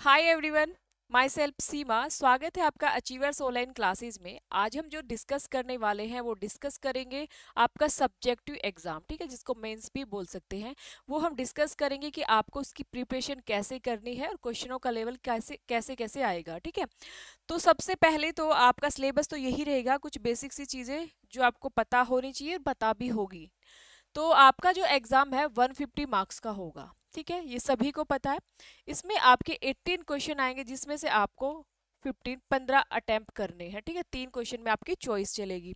hi everyone my self सीमा स्वागत है आपका अचीवर्स ऑनलाइन क्लासेस में आज हम जो डिस्कस करने वाले हैं वो डिस्कस करेंगे आपका सब्जेक्टिव एग्ज़ाम ठीक है जिसको मेंस भी बोल सकते हैं वो हम डिस्कस करेंगे कि आपको उसकी प्रिपरेशन कैसे करनी है और क्वेश्चनों का लेवल कैसे कैसे कैसे आएगा ठीक है तो सबसे पहले तो आपका सिलेबस तो यही रहेगा कुछ बेसिक सी चीज़ें जो आपको पता होनी चाहिए और पता भी होगी तो आपका जो एग्ज़ाम है वन मार्क्स का होगा ठीक है ये सभी को पता है इसमें आपके 18 क्वेश्चन आएंगे जिसमें से आपको 15 15 अटैम्प्ट करने हैं ठीक है तीन क्वेश्चन में आपकी चॉइस चलेगी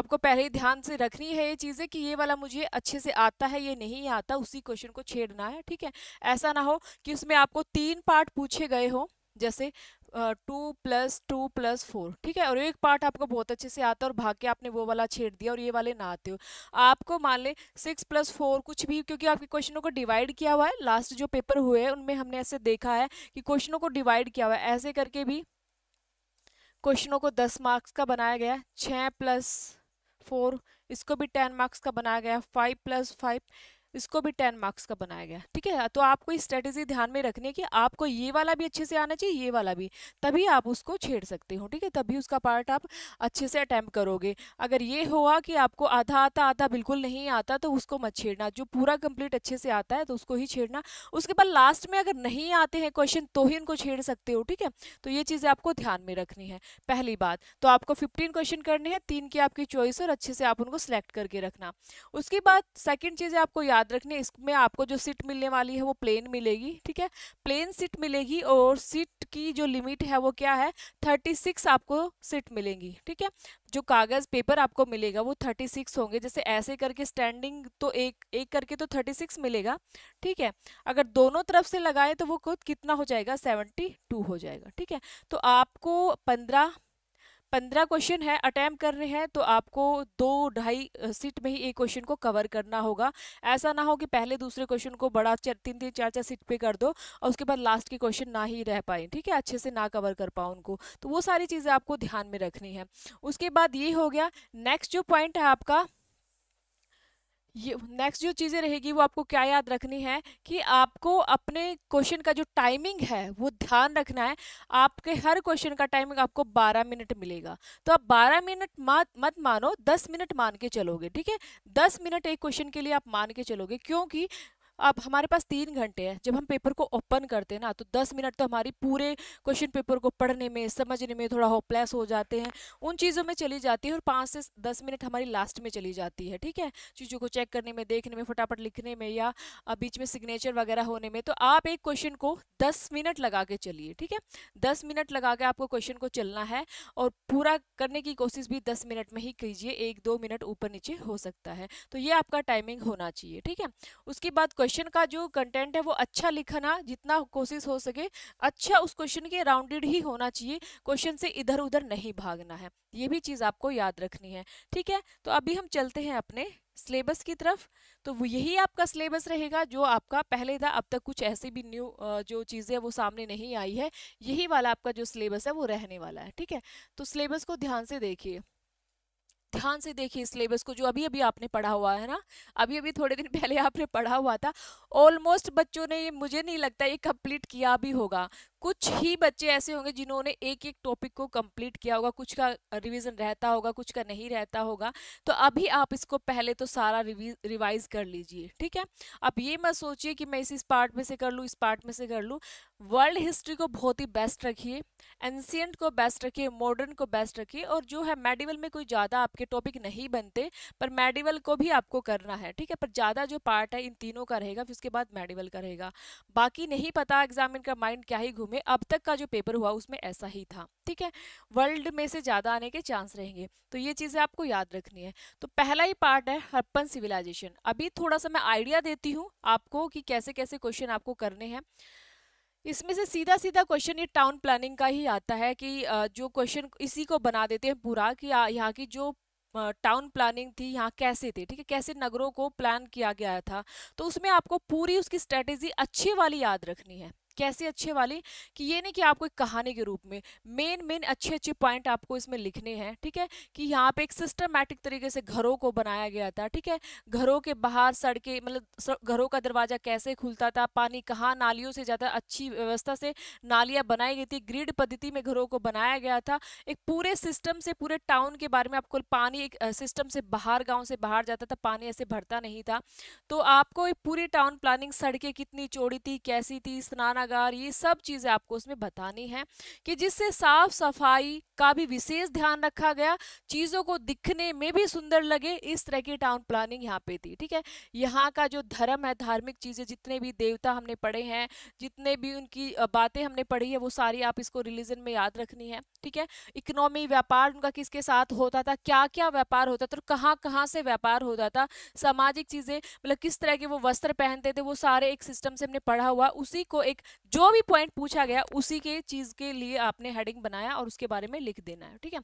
आपको पहले ही ध्यान से रखनी है ये चीज़ें कि ये वाला मुझे अच्छे से आता है ये नहीं आता उसी क्वेश्चन को छेड़ना है ठीक है ऐसा ना हो कि उसमें आपको तीन पार्ट पूछे गए हो जैसे two plus two plus four ठीक है और एक पार्ट आपको बहुत अच्छे से आता है और भाग के आपने वो वाला छेड़ दिया और ये वाले ना आते हो आपको मान लें सिक्स प्लस फोर कुछ भी क्योंकि आपके क्वेश्चनों को डिवाइड किया हुआ है लास्ट जो पेपर हुए हैं उनमें हमने ऐसे देखा है कि क्वेश्चनों को डिवाइड किया हुआ है ऐसे करके भी क्वेश्चनों को दस मार्क्स का बनाया गया है छः प्लस फोर इसको भी टेन मार्क्स का बनाया गया फाइव प्लस फाइव इसको भी टेन मार्क्स का बनाया गया ठीक है तो आपको ये स्ट्रेटेजी ध्यान में रखनी है कि आपको ये वाला भी अच्छे से आना चाहिए ये वाला भी तभी आप उसको छेड़ सकते हो ठीक है तभी उसका पार्ट आप अच्छे से अटैम्प्ट करोगे अगर ये हुआ कि आपको आधा आता आधा बिल्कुल नहीं आता तो उसको मत छेड़ना जो पूरा कंप्लीट अच्छे से आता है तो उसको ही छेड़ना उसके बाद लास्ट में अगर नहीं आते हैं क्वेश्चन तो ही उनको छेड़ सकते हो ठीक है तो ये चीज़ें आपको ध्यान में रखनी है पहली बात तो आपको फिफ्टीन क्वेश्चन करने हैं तीन की आपकी चॉइस और अच्छे से आप उनको सेलेक्ट करके रखना उसके बाद सेकेंड चीज़ें आपको याद याद रखने इसमें आपको जो सीट मिलने वाली है वो प्लेन मिलेगी ठीक है प्लेन सीट मिलेगी और सीट की जो लिमिट है वो क्या है थर्टी सिक्स आपको सीट मिलेंगी ठीक है जो कागज़ पेपर आपको मिलेगा वो थर्टी सिक्स होंगे जैसे ऐसे करके स्टैंडिंग तो एक एक करके तो थर्टी सिक्स मिलेगा ठीक है अगर दोनों तरफ से लगाएं तो वो खुद कितना हो जाएगा सेवेंटी टू हो जाएगा ठीक है तो आपको पंद्रह पंद्रह क्वेश्चन है अटैम्प कर रहे हैं तो आपको दो ढाई सीट में ही एक क्वेश्चन को कवर करना होगा ऐसा ना हो कि पहले दूसरे क्वेश्चन को बड़ा चार तीन तीन चार चार सीट पे कर दो और उसके बाद लास्ट के क्वेश्चन ना ही रह पाए ठीक है अच्छे से ना कवर कर पाओ उनको तो वो सारी चीज़ें आपको ध्यान में रखनी है उसके बाद ये हो गया नेक्स्ट जो पॉइंट है आपका ये नेक्स्ट जो चीज़ें रहेगी वो आपको क्या याद रखनी है कि आपको अपने क्वेश्चन का जो टाइमिंग है वो ध्यान रखना है आपके हर क्वेश्चन का टाइमिंग आपको बारह मिनट मिलेगा तो आप बारह मिनट मत मत मानो दस मिनट मान के चलोगे ठीक है दस मिनट एक क्वेश्चन के लिए आप मान के चलोगे क्योंकि अब हमारे पास तीन घंटे हैं जब हम पेपर को ओपन करते हैं ना तो दस मिनट तो हमारी पूरे क्वेश्चन पेपर को पढ़ने में समझने में थोड़ा होपलेस हो जाते हैं उन चीज़ों में चली जाती है और पाँच से दस मिनट हमारी लास्ट में चली जाती है ठीक है चीज़ों को चेक करने में देखने में फटाफट लिखने में या बीच में सिग्नेचर वगैरह होने में तो आप एक क्वेश्चन को दस मिनट लगा के चलिए ठीक है दस मिनट लगा के आपको क्वेश्चन को चलना है और पूरा करने की कोशिश भी दस मिनट में ही कीजिए एक दो मिनट ऊपर नीचे हो सकता है तो ये आपका टाइमिंग होना चाहिए ठीक है उसके बाद क्वेश्चन का जो कंटेंट है वो अच्छा लिखना जितना कोशिश हो सके अच्छा उस क्वेश्चन के राउंडेड ही होना चाहिए क्वेश्चन से इधर उधर नहीं भागना है ये भी चीज़ आपको याद रखनी है ठीक है तो अभी हम चलते हैं अपने सिलेबस की तरफ तो यही आपका सिलेबस रहेगा जो आपका पहले था अब तक कुछ ऐसी भी न्यू जो चीज़ें वो सामने नहीं आई है यही वाला आपका जो सिलेबस है वो रहने वाला है ठीक है तो सिलेबस को ध्यान से देखिए ध्यान से देखिए सिलेबस को जो अभी अभी आपने पढ़ा हुआ है ना अभी अभी थोड़े दिन पहले आपने पढ़ा हुआ था ऑलमोस्ट बच्चों ने मुझे नहीं लगता ये कंप्लीट किया भी होगा कुछ ही बच्चे ऐसे होंगे जिन्होंने एक एक टॉपिक को कंप्लीट किया होगा कुछ का रिवीजन रहता होगा कुछ का नहीं रहता होगा तो अभी आप इसको पहले तो सारा रिवाइज कर लीजिए ठीक है आप ये मत सोचिए कि मैं इस इस पार्ट में से कर लूँ इस पार्ट में से कर लूँ वर्ल्ड हिस्ट्री को बहुत ही बेस्ट रखिए एंसियंट को बेस्ट रखिए मॉडर्न को बेस्ट रखिए और जो है मेडिवल में कोई ज़्यादा आपके टॉपिक नहीं बनते पर मेडिवल को भी आपको करना है ठीक है पर ज़्यादा जो पार्ट है इन तीनों का रहेगा फिर उसके बाद मेडिवल का रहेगा बाकी नहीं पता एग्जामिन का माइंड क्या ही घूम रिव्यू में अब तक का जो पेपर हुआ उसमें ऐसा ही था ठीक है वर्ल्ड में से ज़्यादा आने के चांस रहेंगे तो ये चीज़ें आपको याद रखनी है तो पहला ही पार्ट है हरपन सिविलाइजेशन अभी थोड़ा सा मैं आइडिया देती हूँ आपको कि कैसे कैसे क्वेश्चन आपको करने हैं इसमें से सीधा सीधा क्वेश्चन ये टाउन प्लानिंग का ही आता है कि जो क्वेश्चन इसी को बना देते हैं पूरा कि यहाँ की जो टाउन प्लानिंग थी यहाँ कैसे थे ठीक है कैसे नगरों को प्लान किया गया था तो उसमें आपको पूरी उसकी स्ट्रेटेजी अच्छी वाली याद रखनी है कैसे अच्छे वाले कि ये नहीं कि आपको एक कहानी के रूप में मेन मेन अच्छे अच्छे पॉइंट आपको इसमें लिखने हैं ठीक है कि यहाँ पे एक सिस्टमेटिक तरीके से घरों को बनाया गया था ठीक है घरों के बाहर सड़कें मतलब घरों का दरवाज़ा कैसे खुलता था पानी कहाँ नालियों से ज़्यादा अच्छी व्यवस्था से नालियाँ बनाई गई थी ग्रिड पद्धति में घरों को बनाया गया था एक पूरे सिस्टम से पूरे टाउन के बारे में आपको पानी एक सिस्टम से बाहर गाँव से बाहर जाता था पानी ऐसे भरता नहीं था तो आपको एक पूरी टाउन प्लानिंग सड़कें कितनी चौड़ी थी कैसी थी स्नाना स्नानागार ये सब चीज़ें आपको उसमें बतानी है कि जिससे साफ सफाई का भी विशेष ध्यान रखा गया चीज़ों को दिखने में भी सुंदर लगे इस तरह की टाउन प्लानिंग यहाँ पे थी ठीक है यहाँ का जो धर्म है धार्मिक चीज़ें जितने भी देवता हमने पढ़े हैं जितने भी उनकी बातें हमने पढ़ी है वो सारी आप इसको रिलीजन में याद रखनी है ठीक है इकोनॉमी व्यापार उनका किसके साथ होता था क्या क्या व्यापार होता था और कहाँ कहाँ से व्यापार होता था सामाजिक चीज़ें मतलब किस तरह के वो वस्त्र पहनते थे वो सारे एक सिस्टम से हमने पढ़ा हुआ उसी को एक जो भी पॉइंट पूछा गया उसी के चीज़ के लिए आपने हेडिंग बनाया और उसके बारे में लिख देना है ठीक है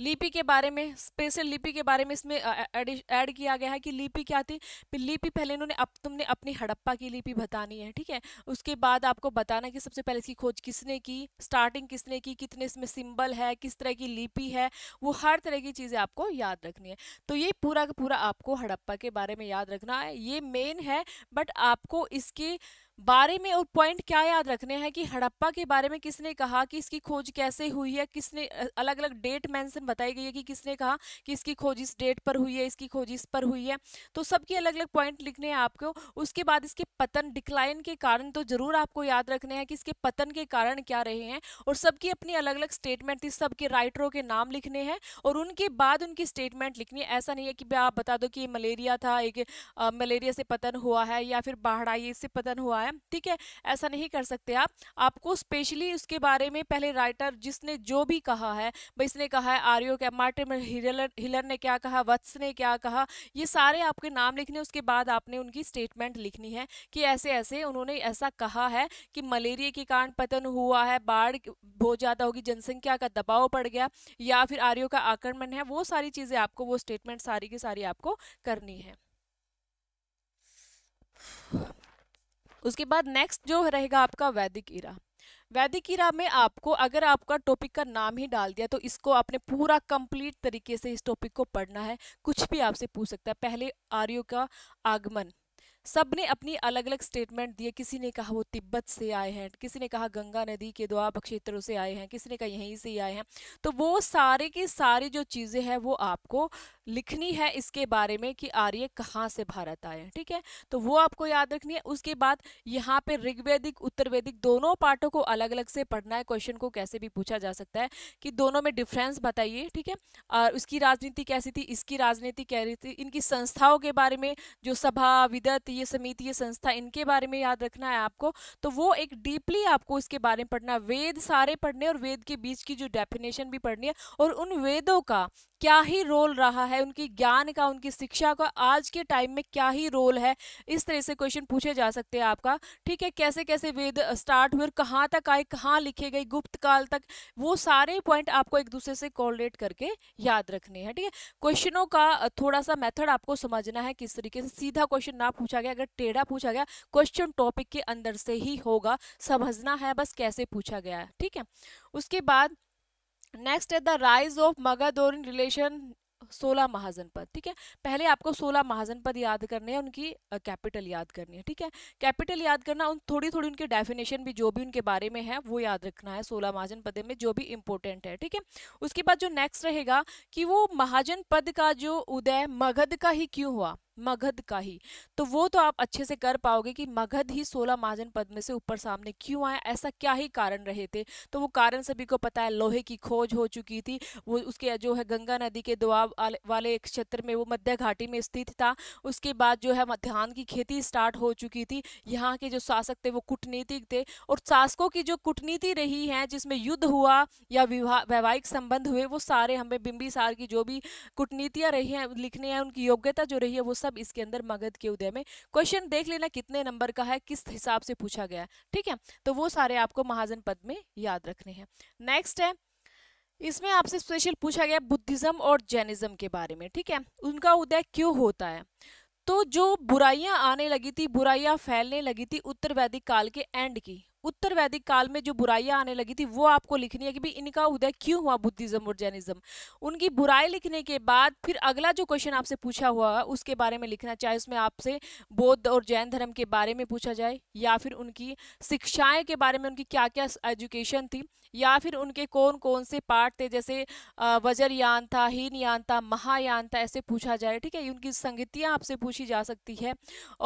लिपि के बारे में स्पेशल लिपि के बारे में इसमें ऐड किया गया है कि लिपि क्या थी लिपि पहले इन्होंने अब तुमने अपनी हड़प्पा की लिपि बतानी है ठीक है उसके बाद आपको बताना कि सबसे पहले इसकी खोज किसने की स्टार्टिंग किसने की कितने इसमें सिंबल है किस तरह की लिपि है वो हर तरह की चीज़ें आपको याद रखनी है तो ये पूरा का पूरा आपको हड़प्पा के बारे में याद रखना है ये मेन है बट आपको इसकी बारे में और पॉइंट क्या याद रखने हैं कि हड़प्पा के बारे में किसने कहा कि इसकी खोज कैसे हुई है किसने अलग अलग डेट मेंशन बताई गई है कि किसने कहा कि इसकी खोज इस डेट पर हुई है इसकी खोज इस पर हुई है तो सबके अलग अलग पॉइंट लिखने हैं आपको उसके बाद इसके पतन डिक्लाइन के कारण तो ज़रूर आपको याद रखने हैं कि इसके पतन के कारण क्या रहे हैं और सबकी अपनी अलग अलग स्टेटमेंट थी सबके राइटरों के नाम लिखने हैं और उनके बाद उनकी स्टेटमेंट लिखनी है ऐसा नहीं है कि आप बता दो कि मलेरिया था एक मलेरिया से पतन हुआ है या फिर बाढ़ आई इससे पतन हुआ है है ठीक है ऐसा नहीं कर सकते आप आपको स्पेशली उसके बारे में पहले राइटर जिसने जो भी कहा है भाई इसने कहा है आर्यो क्या मार्टिन हिलर हिलर ने क्या कहा वत्स ने क्या कहा ये सारे आपके नाम लिखने उसके बाद आपने उनकी स्टेटमेंट लिखनी है कि ऐसे ऐसे उन्होंने ऐसा कहा है कि मलेरिया के कारण पतन हुआ है बाढ़ बहुत ज़्यादा होगी जनसंख्या का दबाव पड़ गया या फिर आर्यो का आक्रमण है वो सारी चीज़ें आपको वो स्टेटमेंट सारी की सारी आपको करनी है उसके बाद नेक्स्ट जो रहेगा आपका वैदिक ईरा वैदिक ईरा में आपको अगर आपका टॉपिक का नाम ही डाल दिया तो इसको आपने पूरा कंप्लीट तरीके से इस टॉपिक को पढ़ना है कुछ भी आपसे पूछ सकता है पहले आर्यो का आगमन सब ने अपनी अलग अलग स्टेटमेंट दिए किसी ने कहा वो तिब्बत से आए हैं किसी ने कहा गंगा नदी के द्वाब क्षेत्रों से आए हैं किसी ने कहा यहीं से ही आए हैं तो वो सारे की सारी जो चीज़ें हैं वो आपको लिखनी है इसके बारे में कि आर्य कहाँ से भारत आए हैं ठीक है तो वो आपको याद रखनी है उसके बाद यहाँ पर ऋग्वेदिक उत्तर वैदिक दोनों पार्टों को अलग अलग से पढ़ना है क्वेश्चन को कैसे भी पूछा जा सकता है कि दोनों में डिफ्रेंस बताइए ठीक है और उसकी राजनीति कैसी थी इसकी राजनीति रही थी इनकी संस्थाओं के बारे में जो सभा विदत ये समिति ये संस्था इनके बारे में याद रखना है आपको तो वो एक डीपली आपको इसके बारे में पढ़ना वेद सारे पढ़ने और वेद के बीच की जो डेफिनेशन भी पढ़नी है और उन वेदों का क्या ही रोल रहा है उनकी ज्ञान का उनकी शिक्षा का आज के टाइम में क्या ही रोल है इस तरह से क्वेश्चन पूछे जा सकते हैं आपका ठीक है कैसे कैसे वेद स्टार्ट हुए और कहाँ तक आए कहाँ लिखे गए गुप्त काल तक वो सारे पॉइंट आपको एक दूसरे से कोऑर्डिनेट करके याद रखने हैं ठीक है क्वेश्चनों का थोड़ा सा मेथड आपको समझना है किस तरीके से सीधा क्वेश्चन ना पूछा गया अगर टेढ़ा पूछा गया क्वेश्चन टॉपिक के अंदर से ही होगा समझना है बस कैसे पूछा गया है ठीक है उसके बाद नेक्स्ट है द राइज ऑफ और इन रिलेशन सोलह महाजन पद ठीक है पहले आपको सोलह महाजन पद याद करने हैं उनकी कैपिटल uh, याद करनी है ठीक है कैपिटल याद करना उन थोड़ी थोड़ी उनके डेफिनेशन भी जो भी उनके बारे में है वो याद रखना है सोलह महाजन पद में जो भी इंपॉर्टेंट है ठीक है उसके बाद जो नेक्स्ट रहेगा कि वो महाजन पद का जो उदय मगध का ही क्यों हुआ मगध का ही तो वो तो आप अच्छे से कर पाओगे कि मगध ही सोलह महाजन पद में से ऊपर सामने क्यों आया ऐसा क्या ही कारण रहे थे तो वो कारण सभी को पता है लोहे की खोज हो चुकी थी वो उसके जो है गंगा नदी के दुआब वाले क्षेत्र में वो मध्य घाटी में स्थित था उसके बाद जो है मध्यान्ह की खेती स्टार्ट हो चुकी थी यहाँ के जो शासक थे वो कूटनीतिक थे और शासकों की जो कूटनीति रही है जिसमें युद्ध हुआ या वैवाहिक संबंध हुए वो सारे हमें बिंबी की जो भी कूटनीतियाँ रही हैं लिखने हैं उनकी योग्यता जो रही है वो सब सब इसके अंदर मगध के उदय में क्वेश्चन देख लेना कितने नंबर का है किस हिसाब से पूछा गया ठीक है तो वो सारे आपको महाजन पद में याद रखने हैं नेक्स्ट है इसमें आपसे स्पेशल पूछा गया बुद्धिज्म और जैनिज्म के बारे में ठीक है उनका उदय क्यों होता है तो जो बुराइयां आने लगी थी बुराइयां फैलने लगी थी उत्तर वैदिक काल के एंड की उत्तर वैदिक काल में जो बुराइयां आने लगी थी वो आपको लिखनी है कि भाई इनका उदय क्यों हुआ बुद्धिज्म और जैनिज्म उनकी बुराई लिखने के बाद फिर अगला जो क्वेश्चन आपसे पूछा हुआ उसके बारे में लिखना चाहे उसमें आपसे बौद्ध और जैन धर्म के बारे में पूछा जाए या फिर उनकी शिक्षाएं के बारे में उनकी क्या क्या एजुकेशन थी या फिर उनके कौन कौन से पार्ट थे जैसे वज्रयान था हीनयान था महायान था ऐसे पूछा जाए ठीक है उनकी संगतियाँ आपसे पूछी जा सकती है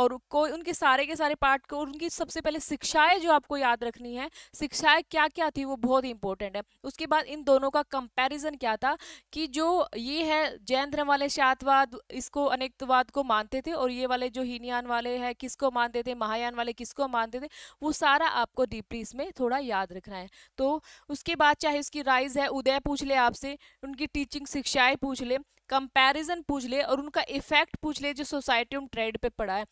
और कोई उनके सारे के सारे पार्ट को उनकी सबसे पहले शिक्षाएं जो आपको याद याद रखनी है शिक्षाएं क्या क्या थी वो बहुत इंपॉर्टेंट है उसके बाद इन दोनों का कंपैरिजन क्या था कि जो ये है जैन धर्म वाले शातवाद इसको अनेकवाद को मानते थे और ये वाले जो हीनयान वाले हैं किसको मानते थे महायान वाले किसको मानते थे वो सारा आपको डीपली इसमें थोड़ा याद रखना है तो उसके बाद चाहे उसकी राइज है उदय पूछ ले आपसे उनकी टीचिंग शिक्षाएं पूछ ले कंपैरिजन पूछ ले और उनका इफेक्ट पूछ ले जो सोसाइटी उन ट्रेड पे पड़ा है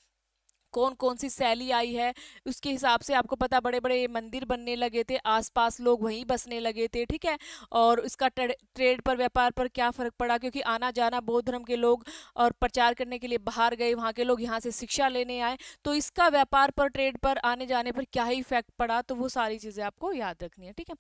कौन कौन सी शैली आई है उसके हिसाब से आपको पता बड़े बड़े मंदिर बनने लगे थे आसपास लोग वहीं बसने लगे थे ठीक है और इसका ट्रेड पर व्यापार पर क्या फ़र्क पड़ा क्योंकि आना जाना बौद्ध धर्म के लोग और प्रचार करने के लिए बाहर गए वहाँ के लोग यहाँ से शिक्षा लेने आए तो इसका व्यापार पर ट्रेड पर आने जाने पर क्या ही इफेक्ट पड़ा तो वो सारी चीज़ें आपको याद रखनी है ठीक है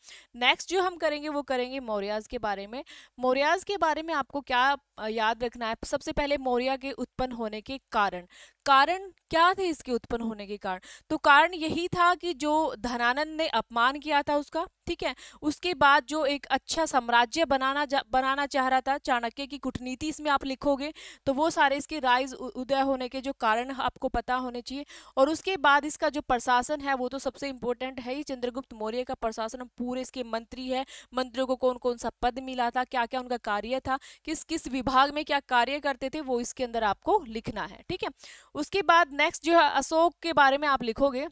नेक्स्ट जो हम करेंगे वो करेंगे मौर्याज के बारे में मौर्याज के बारे में आपको क्या याद रखना है सबसे पहले मौर्या के उत्पन्न होने के कारण कारण क्या थे इसके उत्पन्न होने के कारण तो कारण यही था कि जो धनानंद ने अपमान किया था उसका ठीक है उसके बाद जो एक अच्छा साम्राज्य बनाना बनाना चाह रहा था चाणक्य की कूटनीति इसमें आप लिखोगे तो वो सारे इसके राइज उदय होने के जो कारण आपको पता होने चाहिए और उसके बाद इसका जो प्रशासन है वो तो सबसे इंपॉर्टेंट है ही चंद्रगुप्त मौर्य का प्रशासन पूरे इसके मंत्री है मंत्रियों को कौन कौन सा पद मिला था क्या क्या उनका कार्य था किस किस विभाग में क्या कार्य करते थे वो इसके अंदर आपको लिखना है ठीक है उसके बाद नेक्स्ट जो है अशोक के बारे में आप लिखोगे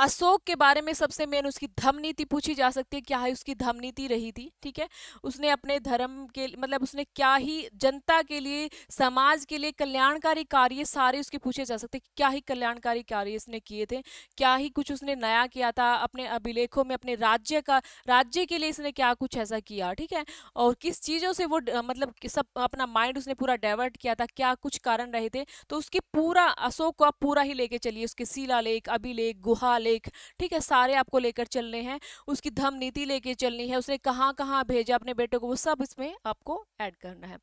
अशोक के बारे में सबसे मेन उसकी धम नीति पूछी जा सकती है क्या है उसकी धम नीति रही थी ठीक है उसने अपने धर्म के मतलब उसने क्या ही जनता के लिए समाज के लिए कल्याणकारी कार्य सारे उसके पूछे जा सकते क्या ही कल्याणकारी कार्य इसने किए थे क्या ही कुछ उसने नया किया था अपने अभिलेखों में अपने राज्य का राज्य के लिए इसने क्या कुछ ऐसा किया ठीक है और किस चीज़ों से वो मतलब सब अपना माइंड उसने पूरा डाइवर्ट किया था क्या कुछ कारण रहे थे तो उसकी पूरा अशोक को आप पूरा ही लेके चलिए उसके शिला लेख अभिलेख गुहा लेख ठीक है सारे आपको लेकर चलने हैं उसकी धम नीति लेके चलनी है उसने कहाँ कहाँ भेजा अपने बेटे को वो सब इसमें आपको ऐड करना है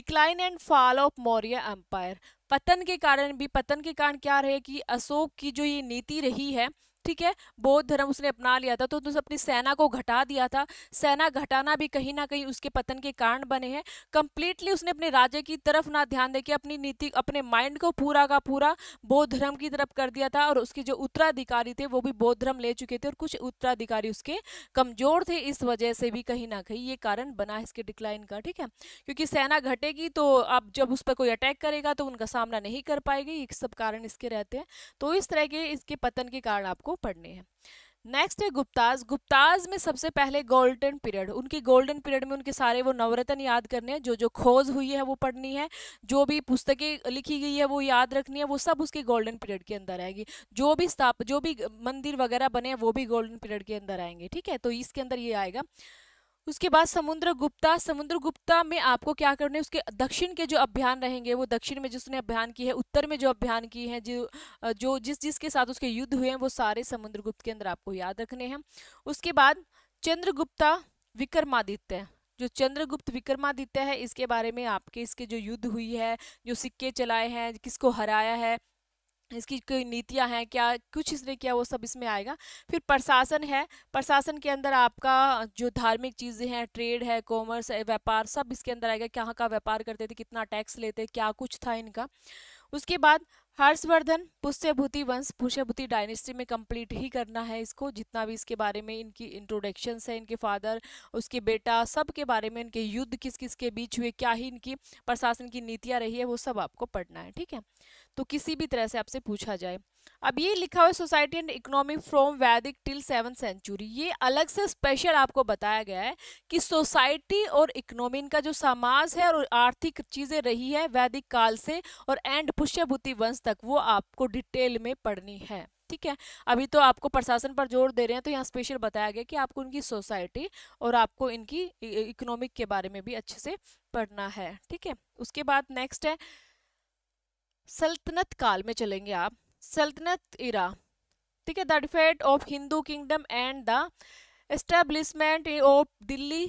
decline and fall of Maurya empire पतन के कारण भी पतन के कारण क्या रहे कि अशोक की जो ये नीति रही है ठीक है बौद्ध धर्म उसने अपना लिया था तो उसने अपनी सेना को घटा दिया था सेना घटाना भी कहीं ना कहीं उसके पतन के कारण बने हैं कंप्लीटली उसने अपने राज्य की तरफ ना ध्यान देके अपनी नीति अपने माइंड को पूरा का पूरा बौद्ध धर्म की तरफ कर दिया था और उसके जो उत्तराधिकारी थे वो भी बौद्ध धर्म ले चुके थे और कुछ उत्तराधिकारी उसके कमजोर थे इस वजह से भी कहीं ना कहीं ये कारण बना इसके डिक्लाइन का ठीक है क्योंकि सेना घटेगी तो अब जब उस पर कोई अटैक करेगा तो उनका सामना नहीं कर पाएगी ये सब कारण इसके रहते हैं तो इस तरह के इसके पतन के कारण आपको पढ़ने हैं नेक्स्ट है गुप्ताज गुप्ताज में सबसे पहले गोल्डन पीरियड उनकी गोल्डन पीरियड में उनके सारे वो नवरत्न याद करने हैं जो जो खोज हुई है वो पढ़नी है जो भी पुस्तकें लिखी गई है वो याद रखनी है वो सब उसके गोल्डन पीरियड के अंदर आएगी जो भी स्थाप जो भी मंदिर वगैरह बने हैं वो भी गोल्डन पीरियड के अंदर आएंगे ठीक है तो इसके अंदर ये आएगा उसके बाद समुद्र गुप्ता समुद्र गुप्ता में आपको क्या करने उसके दक्षिण के जो अभियान रहेंगे वो दक्षिण में जिसने अभियान की है उत्तर में जो अभियान की है जो जो जिस जिसके साथ उसके युद्ध हुए हैं वो सारे समुद्र गुप्त के अंदर आपको याद रखने हैं उसके बाद चंद्रगुप्ता विक्रमादित्य जो चंद्रगुप्त विक्रमादित्य है इसके बारे में आपके इसके जो युद्ध हुई है जो सिक्के चलाए हैं किसको हराया है इसकी कोई नीतियां हैं क्या कुछ इसने किया वो सब इसमें आएगा फिर प्रशासन है प्रशासन के अंदर आपका जो धार्मिक चीज़ें हैं ट्रेड है कॉमर्स है व्यापार सब इसके अंदर आएगा कहाँ का व्यापार करते थे कितना टैक्स लेते क्या कुछ था इनका उसके बाद हर्षवर्धन पुष्यभूति वंश पुष्यभूति डायनेस्टी में कंप्लीट ही करना है इसको जितना भी इसके बारे में इनकी इंट्रोडक्शन है इनके फादर उसके बेटा सब के बारे में इनके युद्ध किस किस के बीच हुए क्या ही इनकी प्रशासन की नीतियाँ रही है वो सब आपको पढ़ना है ठीक है तो किसी भी तरह से आपसे पूछा जाए अब ये लिखा हुआ है society and economy from Vedic till seven century ये अलग से स्पेशल आपको बताया गया है कि सोसाइटी और इकोनॉमी इनका जो समाज है और आर्थिक चीज़ें रही है वैदिक काल से और एंड पुष्यभूति वंश तक वो आपको डिटेल में पढ़नी है ठीक है अभी तो आपको प्रशासन पर जोर दे रहे हैं तो यहाँ स्पेशल बताया गया कि आपको इनकी सोसाइटी और आपको इनकी इकोनॉमिक के बारे में भी अच्छे से पढ़ना है ठीक है उसके बाद नेक्स्ट है सल्तनत काल में चलेंगे आप सल्तनत इरा ठीक है the defeat of Hindu kingdom and the establishment of Delhi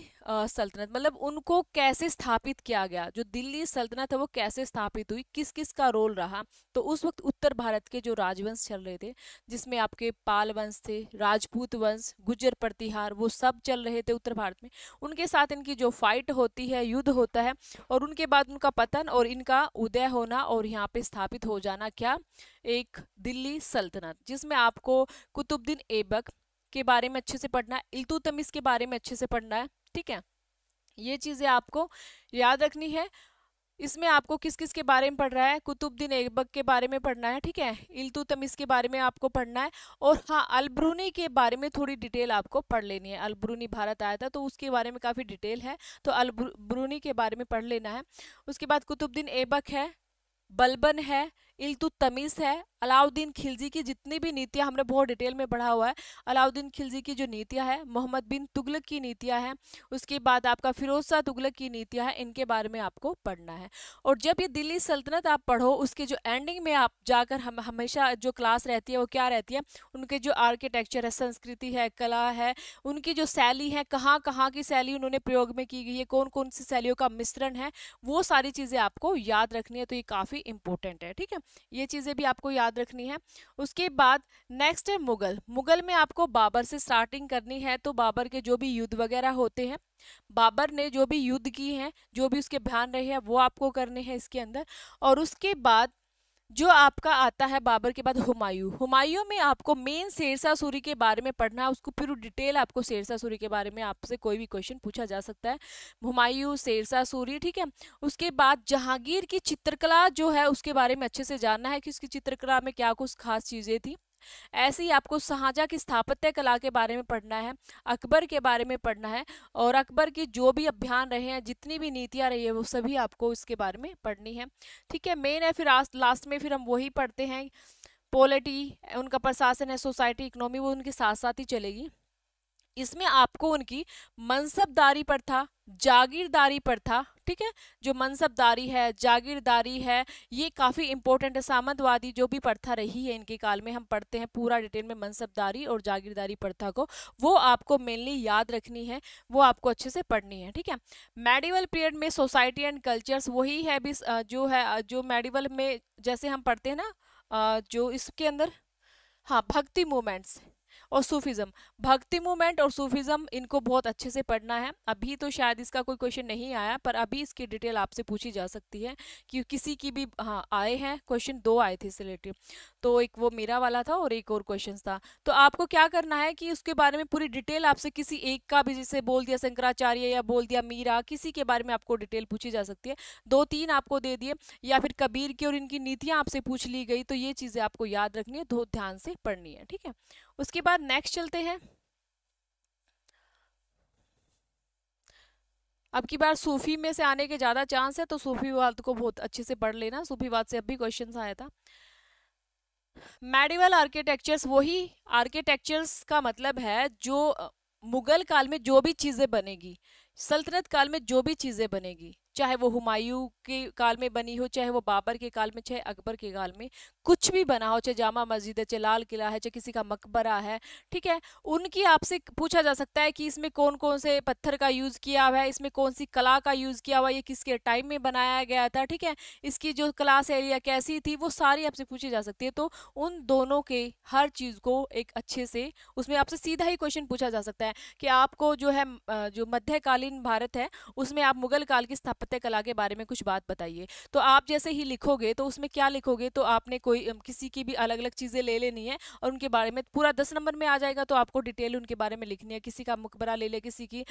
सल्तनत मतलब उनको कैसे स्थापित किया गया जो दिल्ली सल्तनत है वो कैसे स्थापित हुई किस किस का रोल रहा तो उस वक्त उत्तर भारत के जो राजवंश चल रहे थे जिसमें आपके पाल वंश थे राजपूत वंश गुजर प्रतिहार वो सब चल रहे थे उत्तर भारत में उनके साथ इनकी जो फाइट होती है युद्ध होता है और उनके बाद उनका पतन और इनका उदय होना और यहाँ पे स्थापित हो जाना क्या एक दिल्ली सल्तनत जिसमें आपको कुतुबद्दीन ऐबक के बारे में अच्छे से पढ़ना है इल्तुतमिस के बारे में अच्छे से पढ़ना है ठीक है ये चीज़ें आपको याद रखनी है इसमें आपको किस किस के बारे में पढ़ रहा है कुतुबद्दीन ऐबक के बारे में पढ़ना है ठीक है इल्तुतमिस के बारे में आपको पढ़ना है और हाँ अलब्रूनी के बारे में थोड़ी डिटेल आपको पढ़ लेनी है अलब्रूनी भारत आया था तो उसके बारे में काफ़ी डिटेल है तो अलब्रूनी के बारे में पढ़ लेना है उसके बाद कुतुबद्दीन ऐबक है बलबन है इलतुतमीस है अलाउद्दीन खिलजी की जितनी भी नीतियाँ हमने बहुत डिटेल में पढ़ा हुआ है अलाउद्दीन खिलजी की जो नीतियाँ हैं मोहम्मद बिन तुगलक की नीतियाँ हैं उसके बाद आपका फ़िरोज़ा तुगलक की नीतियाँ हैं इनके बारे में आपको पढ़ना है और जब ये दिल्ली सल्तनत आप पढ़ो उसके जो एंडिंग में आप जाकर हम हमेशा जो क्लास रहती है वो क्या रहती है उनके जो आर्किटेक्चर है संस्कृति है कला है उनकी जो शैली है कहाँ कहाँ की शैली उन्होंने प्रयोग में की गई है कौन कौन सी शैलियों का मिश्रण है वो सारी चीज़ें आपको याद रखनी है तो ये काफ़ी इंपॉर्टेंट है ठीक है ये चीज़ें भी आपको याद रखनी है उसके बाद नेक्स्ट है मुगल मुगल में आपको बाबर से स्टार्टिंग करनी है तो बाबर के जो भी युद्ध वगैरह होते हैं बाबर ने जो भी युद्ध किए हैं जो भी उसके ध्यान रहे हैं वो आपको करने हैं इसके अंदर और उसके बाद जो आपका आता है बाबर के बाद हुमायूं हुमायूं में आपको मेन शेरशाह सूरी के बारे में पढ़ना है उसको फिर डिटेल आपको शेरशाह सूरी के बारे में आपसे कोई भी क्वेश्चन पूछा जा सकता है हुमायूं शेरशाह सूरी ठीक है उसके बाद जहांगीर की चित्रकला जो है उसके बारे में अच्छे से जानना है कि उसकी चित्रकला में क्या कुछ खास चीज़ें थी ऐसे ही आपको शाहजहाँ की स्थापत्य कला के बारे में पढ़ना है अकबर के बारे में पढ़ना है और अकबर की जो भी अभियान रहे हैं जितनी भी नीतियाँ रही है वो सभी आपको इसके बारे में पढ़नी है ठीक है मेन है फिर लास्ट में फिर हम वही पढ़ते हैं पॉलिटी उनका प्रशासन है सोसाइटी इकोनॉमी वो उनके साथ साथ ही चलेगी इसमें आपको उनकी मनसबदारी पर था जागीरदारी पर था ठीक है जो मनसबदारी है जागीरदारी है ये काफ़ी इंपॉर्टेंट है सामंतवादी जो भी प्रथा रही है इनके काल में हम पढ़ते हैं पूरा डिटेल में मनसबदारी और जागीरदारी प्रथा को वो आपको मेनली याद रखनी है वो आपको अच्छे से पढ़नी है ठीक है मेडिवल पीरियड में सोसाइटी एंड कल्चर्स वही है भी जो है जो मेडिवल में जैसे हम पढ़ते हैं ना जो इसके अंदर हाँ भक्ति मूवमेंट्स और सूफिज़म भक्ति मूवमेंट और सूफिज़म इनको बहुत अच्छे से पढ़ना है अभी तो शायद इसका कोई क्वेश्चन नहीं आया पर अभी इसकी डिटेल आपसे पूछी जा सकती है कि किसी की भी हाँ आए हैं क्वेश्चन दो आए थे इससे रिलेटेड तो एक वो मेरा वाला था और एक और क्वेश्चन था तो आपको क्या करना है कि उसके बारे में पूरी डिटेल आपसे किसी एक का भी जिसे बोल दिया शंकराचार्य या बोल दिया मीरा किसी के बारे में आपको डिटेल पूछी जा सकती है दो तीन आपको दे दिए या फिर कबीर की और इनकी नीतियाँ आपसे पूछ ली गई तो ये चीज़ें आपको याद रखनी है दो ध्यान से पढ़नी है ठीक है उसके बाद नेक्स्ट चलते हैं अब की बार सूफी में से आने के ज़्यादा चांस है तो सूफीवाद को बहुत अच्छे से पढ़ लेना सूफीवाद से अब भी क्वेश्चन आया था मेडिवल आर्किटेक्चर्स वही आर्किटेक्चर्स का मतलब है जो मुगल काल में जो भी चीज़ें बनेगी सल्तनत काल में जो भी चीज़ें बनेगी चाहे वो हुमायूं के काल में बनी हो चाहे वो बाबर के काल में चाहे अकबर के काल में कुछ भी बना हो चाहे जामा मस्जिद है चाहे लाल किला है चाहे किसी का मकबरा है ठीक है उनकी आपसे पूछा जा सकता है कि इसमें कौन कौन से पत्थर का यूज़ किया हुआ है इसमें कौन सी कला का यूज़ किया हुआ है ये किसके टाइम में बनाया गया था ठीक है इसकी जो क्लास एरिया कैसी थी वो सारी आपसे पूछी जा सकती है तो उन दोनों के हर चीज़ को एक अच्छे से उसमें आपसे सीधा ही क्वेश्चन पूछा जा सकता है कि आपको जो है जो मध्यकालीन भारत है उसमें आप मुगल काल की स्थापत्य कला के बारे में कुछ बात बताइए तो आप जैसे ही लिखोगे तो उसमें क्या लिखोगे तो आपने कोई कोई किसी की भी अलग अलग चीज़ें ले लेनी है और उनके बारे में पूरा दस नंबर में आ जाएगा तो आपको डिटेल उनके बारे में लिखनी है किसी का मकबरा ले लिया किसी की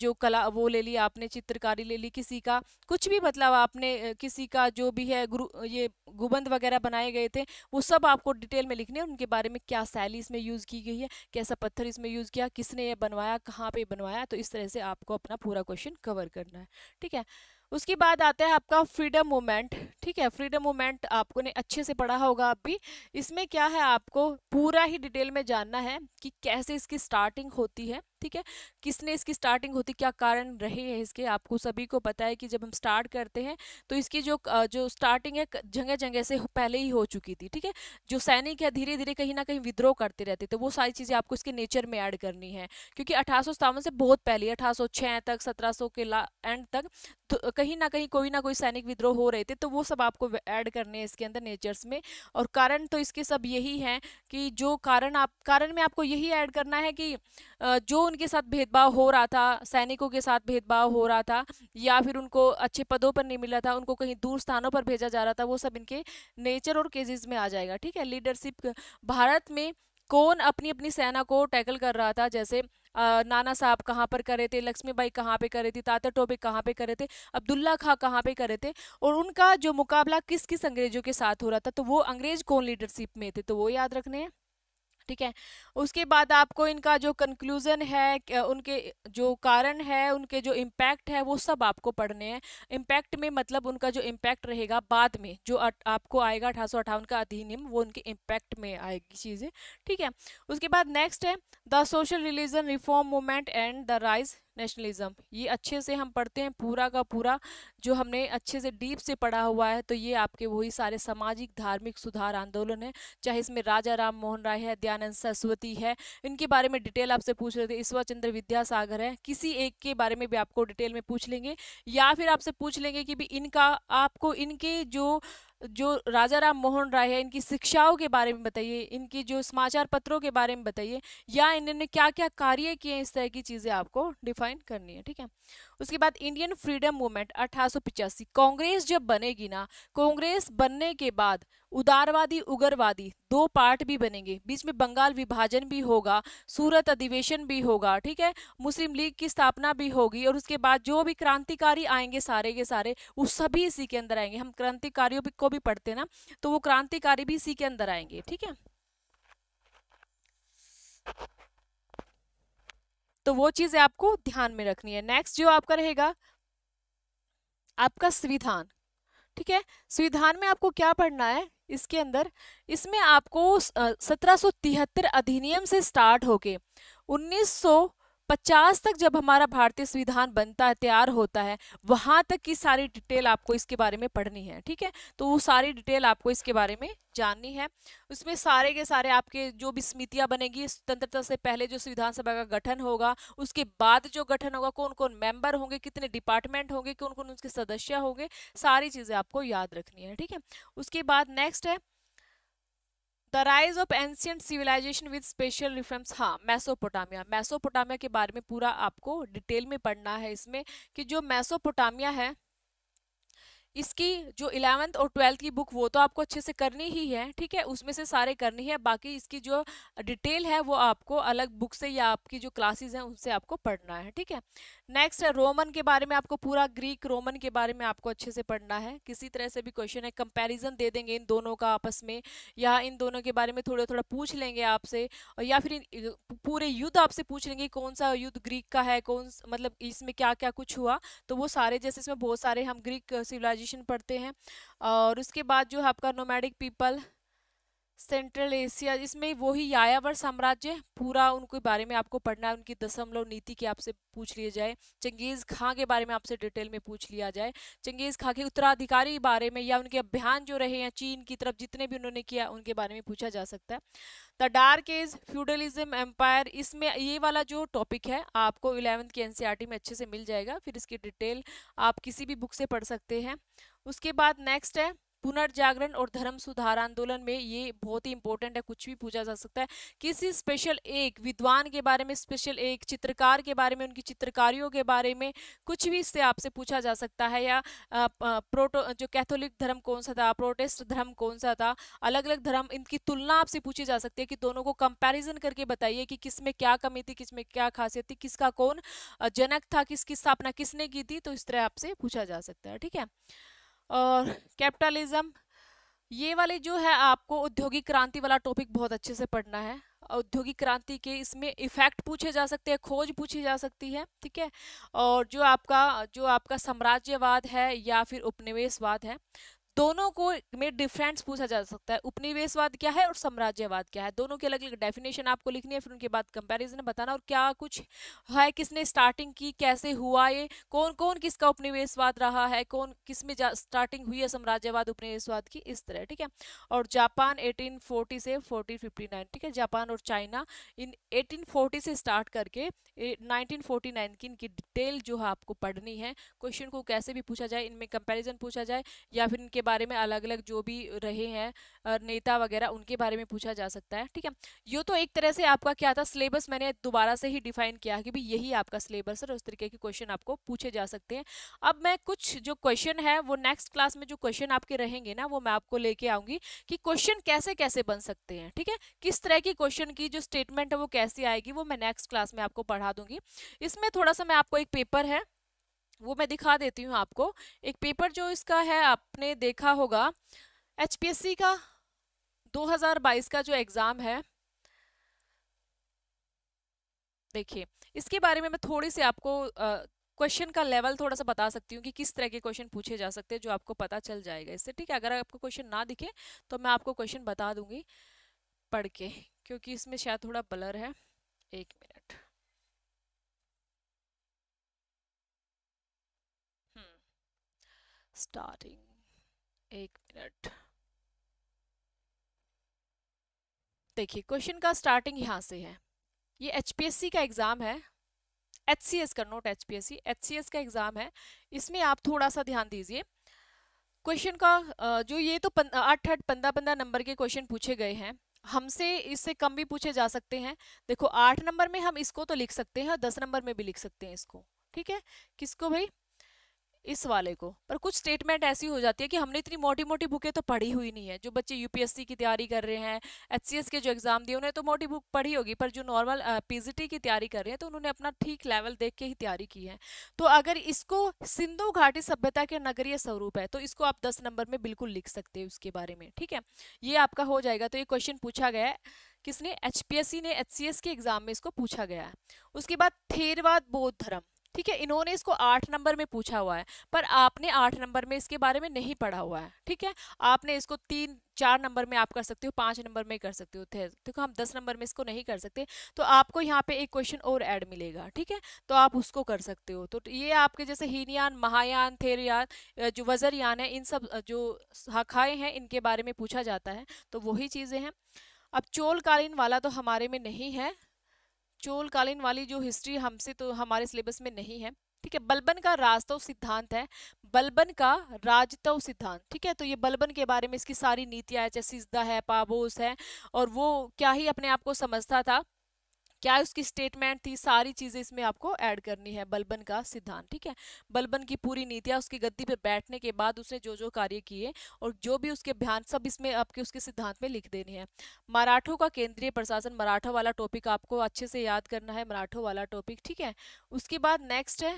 जो कला वो ले ली आपने चित्रकारी ले ली किसी का कुछ भी मतलब आपने किसी का जो भी है गुरु ये गुबंद वगैरह बनाए गए थे वो सब आपको डिटेल में लिखने उनके बारे में क्या शैली इसमें यूज़ की गई है कैसा पत्थर इसमें यूज़ किया किसने ये बनवाया कहाँ पे बनवाया तो इस तरह से आपको अपना पूरा क्वेश्चन कवर करना है ठीक है उसके बाद आता है आपका फ्रीडम मोमेंट ठीक है फ्रीडम मोमेंट आपको ने अच्छे से पढ़ा होगा आप भी इसमें क्या है आपको पूरा ही डिटेल में जानना है कि कैसे इसकी स्टार्टिंग होती है ठीक है किसने इसकी स्टार्टिंग होती क्या कारण रहे हैं इसके आपको सभी को पता है कि जब हम स्टार्ट करते हैं तो इसकी जो जो स्टार्टिंग है जगह जगह से पहले ही हो चुकी थी ठीक है जो सैनिक है धीरे धीरे कहीं ना कहीं विद्रोह करते रहते थे तो वो सारी चीज़ें आपको इसके नेचर में ऐड करनी है क्योंकि अठारह से बहुत पहले अठारह तक सत्रह के एंड तक तो कहीं ना कहीं कोई ना कोई सैनिक विद्रोह हो रहे थे तो वो सब आपको ऐड करने हैं इसके अंदर नेचर्स में और कारण तो इसके सब यही हैं कि जो कारण आप कारण में आपको यही ऐड करना है कि जो उनके साथ भेदभाव हो रहा था सैनिकों के साथ भेदभाव हो रहा था या फिर उनको अच्छे पदों पर नहीं मिला था उनको कहीं दूर स्थानों पर भेजा जा रहा था वो सब इनके नेचर और केजेज में आ जाएगा ठीक है लीडरशिप भारत में कौन अपनी अपनी सेना को टैकल कर रहा था जैसे नाना साहब कहाँ पर करे थे लक्ष्मीबाई कहाँ पे करे थी तात टोपे कहाँ पे करे थे अब्दुल्ला खां कहाँ पे करे थे और उनका जो मुकाबला किस किस अंग्रेजों के साथ हो रहा था तो वो अंग्रेज कौन लीडरशिप में थे तो वो याद रखने हैं ठीक है उसके बाद आपको इनका जो कंक्लूज़न है उनके जो कारण है उनके जो इम्पैक्ट है वो सब आपको पढ़ने हैं इम्पैक्ट में मतलब उनका जो इम्पैक्ट रहेगा बाद में जो आपको आएगा अठारह का अधिनियम वो उनके इम्पैक्ट में आएगी चीज़ें ठीक है उसके बाद नेक्स्ट है the social religion reform movement and the rise nationalism ये अच्छे से हम पढ़ते हैं पूरा का पूरा जो हमने अच्छे से डीप से पढ़ा हुआ है तो ये आपके वही सारे सामाजिक धार्मिक सुधार आंदोलन है चाहे इसमें राजा राम मोहन राय है दयानंद सरस्वती है इनके बारे में डिटेल आपसे पूछ रहे थे ईश्वर चंद्र विद्यासागर है किसी एक के बारे में भी आपको डिटेल में पूछ लेंगे या फिर आपसे पूछ लेंगे कि भी इनका आपको इनके जो जो राजा राम मोहन राय है इनकी शिक्षाओं के बारे में बताइए इनकी जो समाचार पत्रों के बारे में बताइए या इन्होंने क्या क्या कार्य किए इस तरह की चीज़ें आपको डिफाइन करनी है ठीक है उसके बाद इंडियन फ्रीडम मूवमेंट अठारह कांग्रेस जब बनेगी ना कांग्रेस बनने के बाद उदारवादी उग्रवादी दो पार्ट भी बनेंगे बीच में बंगाल विभाजन भी होगा सूरत अधिवेशन भी होगा ठीक है मुस्लिम लीग की स्थापना भी होगी और उसके बाद जो भी क्रांतिकारी आएंगे सारे के सारे वो सभी इसी के अंदर आएंगे हम क्रांतिकारियों को भी पढ़ते ना तो वो क्रांतिकारी भी इसी के अंदर आएंगे ठीक है तो वो चीज़ें आपको ध्यान में रखनी है नेक्स्ट जो आपका रहेगा आपका संविधान ठीक है संविधान में आपको क्या पढ़ना है इसके अंदर इसमें आपको सत्रह अधिनियम से स्टार्ट होके पचास तक जब हमारा भारतीय संविधान बनता है तैयार होता है वहाँ तक की सारी डिटेल आपको इसके बारे में पढ़नी है ठीक है तो वो सारी डिटेल आपको इसके बारे में जाननी है उसमें सारे के सारे आपके जो भी समितियाँ बनेगी स्वतंत्रता से पहले जो संविधान सभा का गठन होगा उसके बाद जो गठन होगा कौन कौन मेंबर होंगे कितने डिपार्टमेंट होंगे कौन कौन उसके सदस्य होंगे सारी चीज़ें आपको याद रखनी है ठीक है उसके बाद नेक्स्ट है the rise of ancient civilization with special reference हाँ मैसोपोटामिया मैसोपोटामिया के बारे में पूरा आपको डिटेल में पढ़ना है इसमें कि जो मैसोपोटामिया है इसकी जो इलेवेंथ और ट्वेल्थ की बुक वो तो आपको अच्छे से करनी ही है ठीक है उसमें से सारे करनी है बाकी इसकी जो डिटेल है वो आपको अलग बुक से या आपकी जो क्लासेस हैं उनसे आपको पढ़ना है ठीक है नेक्स्ट है रोमन के बारे में आपको पूरा ग्रीक रोमन के बारे में आपको अच्छे से पढ़ना है किसी तरह से भी क्वेश्चन है कंपैरिजन दे देंगे इन दोनों का आपस में या इन दोनों के बारे में थोड़ा थोड़ा पूछ लेंगे आपसे और या फिर पूरे युद्ध आपसे पूछ लेंगे कौन सा युद्ध ग्रीक का है कौन मतलब इसमें क्या क्या कुछ हुआ तो वो सारे जैसे इसमें बहुत सारे हम ग्रीक सिविलाइजेशन पढ़ते हैं और उसके बाद जो है आपका नोमैडिक पीपल सेंट्रल एशिया इसमें वही यायावर साम्राज्य पूरा उनके बारे में आपको पढ़ना है उनकी दशमलव नीति की आपसे पूछ लिए जाए चंगेज़ खां के बारे में आपसे डिटेल में पूछ लिया जाए चंगेज़ खां के उत्तराधिकारी के बारे में या उनके अभियान जो रहे या चीन की तरफ जितने भी उन्होंने किया उनके बारे में पूछा जा सकता है the dark age feudalism empire इसमें ये वाला जो टॉपिक है आपको इलेवंथ की एन में अच्छे से मिल जाएगा फिर इसकी डिटेल आप किसी भी बुक से पढ़ सकते हैं उसके बाद नेक्स्ट है पुनर्जागरण और धर्म सुधार आंदोलन में ये बहुत ही इंपॉर्टेंट है कुछ भी पूछा जा सकता है किसी स्पेशल एक विद्वान के बारे में स्पेशल एक चित्रकार के बारे में उनकी चित्रकारियों के बारे में कुछ भी इससे आपसे पूछा जा सकता है या प्रोटो जो कैथोलिक धर्म कौन सा था प्रोटेस्ट धर्म कौन सा था अलग अलग धर्म इनकी तुलना आपसे पूछी जा सकती है कि दोनों को कंपेरिजन करके बताइए कि किस में क्या कमी थी किस में क्या खासियत थी किसका कौन जनक था किसकी स्थापना किसने की थी तो इस तरह आपसे पूछा जा सकता है ठीक है और कैपिटलिज्म ये वाले जो है आपको औद्योगिक क्रांति वाला टॉपिक बहुत अच्छे से पढ़ना है औद्योगिक क्रांति के इसमें इफेक्ट पूछे जा सकते हैं खोज पूछी जा सकती है ठीक है और जो आपका जो आपका साम्राज्यवाद है या फिर उपनिवेशवाद है दोनों को में डिफरेंस पूछा जा सकता है उपनिवेशवाद क्या है और साम्राज्यवाद क्या है दोनों के अलग अलग डेफिनेशन आपको लिखनी है फिर उनके बाद कंपैरिजन बताना और क्या कुछ है किसने स्टार्टिंग की कैसे हुआ ये कौन कौन किसका उपनिवेशवाद रहा है कौन किस में स्टार्टिंग हुई है साम्राज्यवाद उपनिवेशवाद की इस तरह ठीक है और जापान एटीन से फोर्टीन ठीक है जापान और चाइना इन एटीन से स्टार्ट करके नाइनटीन की इनकी डिटेल जो है आपको पढ़नी है क्वेश्चन को कैसे भी पूछा जाए इनमें कंपेरिजन पूछा जाए या फिर इनके बारे में अलग अलग जो भी रहे हैं नेता वगैरह उनके बारे में पूछा जा सकता है ठीक है ये तो एक तरह से आपका क्या था सिलेबस मैंने दोबारा से ही डिफाइन किया कि भी यही आपका सिलेबस है उस तरीके के क्वेश्चन आपको पूछे जा सकते हैं अब मैं कुछ जो क्वेश्चन है वो नेक्स्ट क्लास में जो क्वेश्चन आपके रहेंगे ना वो मैं आपको लेके आऊँगी कि क्वेश्चन कैसे कैसे बन सकते हैं ठीक है किस तरह की क्वेश्चन की जो स्टेटमेंट है वो कैसे आएगी वो मैं नेक्स्ट क्लास में आपको पढ़ा दूंगी इसमें थोड़ा सा मैं आपको एक पेपर है वो मैं दिखा देती हूँ आपको एक पेपर जो इसका है आपने देखा होगा एच का 2022 का जो एग्ज़ाम है देखिए इसके बारे में मैं थोड़ी सी आपको क्वेश्चन का लेवल थोड़ा सा बता सकती हूँ कि किस तरह के क्वेश्चन पूछे जा सकते हैं जो आपको पता चल जाएगा इससे ठीक है अगर आपको क्वेश्चन ना दिखे तो मैं आपको क्वेश्चन बता दूंगी पढ़ के क्योंकि इसमें शायद थोड़ा ब्लर है एक मिनट स्टार्टिंग एक मिनट देखिए क्वेश्चन का स्टार्टिंग यहाँ से है ये एच का एग्ज़ाम है एच का नोट एच पी एच का एग्ज़ाम है इसमें आप थोड़ा सा ध्यान दीजिए क्वेश्चन का जो ये तो आठ आठ पंद्रह पंद्रह नंबर के क्वेश्चन पूछे गए हैं हमसे इससे कम भी पूछे जा सकते हैं देखो आठ नंबर में हम इसको तो लिख सकते हैं और दस नंबर में भी लिख सकते हैं इसको ठीक है किसको भाई इस वाले को पर कुछ स्टेटमेंट ऐसी हो जाती है कि हमने इतनी मोटी मोटी बुकें तो पढ़ी हुई नहीं है जो बच्चे यूपीएससी की तैयारी कर रहे हैं एच के जो एग्ज़ाम दिए उन्हें तो मोटी बुक पढ़ी होगी पर जो नॉर्मल पीजीटी की तैयारी कर रहे हैं तो उन्होंने अपना ठीक लेवल देख के ही तैयारी की है तो अगर इसको सिंधु घाटी सभ्यता के नगरीय स्वरूप है तो इसको आप दस नंबर में बिल्कुल लिख सकते हैं उसके बारे में ठीक है ये आपका हो जाएगा तो ये क्वेश्चन पूछा गया है किसने एच ने एच के एग्ज़ाम में इसको पूछा गया है उसके बाद थेरवाद बौद्ध धर्म ठीक है इन्होंने इसको आठ नंबर में पूछा हुआ है पर आपने आठ नंबर में इसके बारे में नहीं पढ़ा हुआ है ठीक है आपने इसको तीन चार नंबर में आप कर सकते हो पाँच नंबर में कर सकते हो थे देखो हम दस नंबर में इसको नहीं कर सकते तो आपको यहाँ पे एक क्वेश्चन और ऐड मिलेगा ठीक है तो आप उसको कर सकते हो तो ये आपके जैसे हीनयान महायान थेरयान जो वज्रयान है इन सब जो शाखाएँ हैं इनके बारे में पूछा जाता है तो वही चीज़ें हैं अब चोलकालीन वाला तो हमारे में नहीं है चोल कालीन वाली जो हिस्ट्री हमसे तो हमारे सिलेबस में नहीं है ठीक है बलबन का राजतव सिद्धांत है बलबन का राजतव सिद्धांत ठीक है तो ये बलबन के बारे में इसकी सारी नीतियाँ है जैसे सिजदा है पाबोस है और वो क्या ही अपने आप को समझता था क्या उसकी स्टेटमेंट थी सारी चीज़ें इसमें आपको ऐड करनी है बलबन का सिद्धांत ठीक है बलबन की पूरी नीतियाँ उसकी गद्दी पर बैठने के बाद उसने जो जो कार्य किए और जो भी उसके बयान सब इसमें आपके उसके सिद्धांत में लिख देने हैं मराठों का केंद्रीय प्रशासन मराठा वाला टॉपिक आपको अच्छे से याद करना है मराठों वाला टॉपिक ठीक है उसके बाद नेक्स्ट है